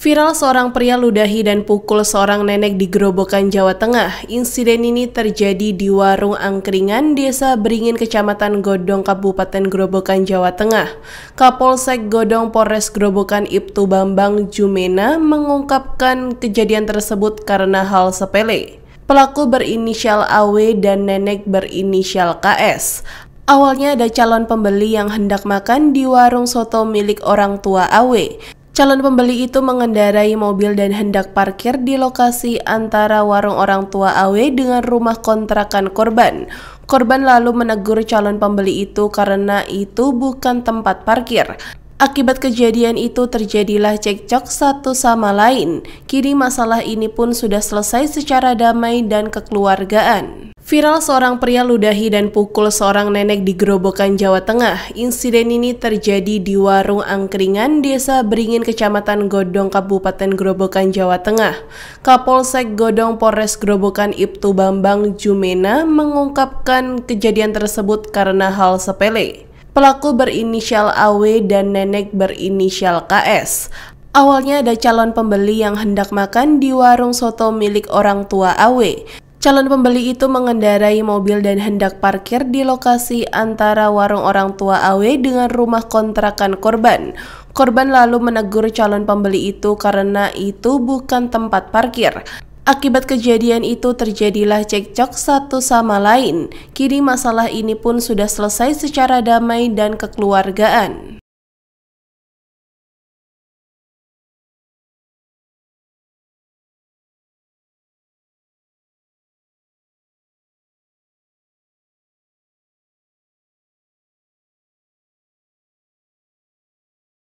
Viral seorang pria ludahi dan pukul seorang nenek di Grobogan Jawa Tengah. Insiden ini terjadi di warung angkringan Desa Beringin, Kecamatan Godong, Kabupaten Grobogan Jawa Tengah. Kapolsek Godong Polres Gerobokan Ibtu Bambang Jumena mengungkapkan kejadian tersebut karena hal sepele. Pelaku berinisial AW dan nenek berinisial KS. Awalnya ada calon pembeli yang hendak makan di warung soto milik orang tua AW. Calon pembeli itu mengendarai mobil dan hendak parkir di lokasi antara warung orang tua AW dengan rumah kontrakan korban. Korban lalu menegur calon pembeli itu karena itu bukan tempat parkir. Akibat kejadian itu terjadilah cekcok satu sama lain. Kini masalah ini pun sudah selesai secara damai dan kekeluargaan. Viral seorang pria ludahi dan pukul seorang nenek di Gerobokan, Jawa Tengah. Insiden ini terjadi di warung angkringan Desa Beringin, Kecamatan Godong, Kabupaten Gerobokan, Jawa Tengah. Kapolsek Godong Polres Gerobokan Ibtu Bambang Jumena mengungkapkan kejadian tersebut karena hal sepele. Pelaku berinisial AW dan nenek berinisial KS. Awalnya ada calon pembeli yang hendak makan di warung soto milik orang tua AW. Calon pembeli itu mengendarai mobil dan hendak parkir di lokasi antara warung orang tua AW dengan rumah kontrakan korban. Korban lalu menegur calon pembeli itu karena itu bukan tempat parkir. Akibat kejadian itu terjadilah cekcok satu sama lain. Kini masalah ini pun sudah selesai secara damai dan kekeluargaan.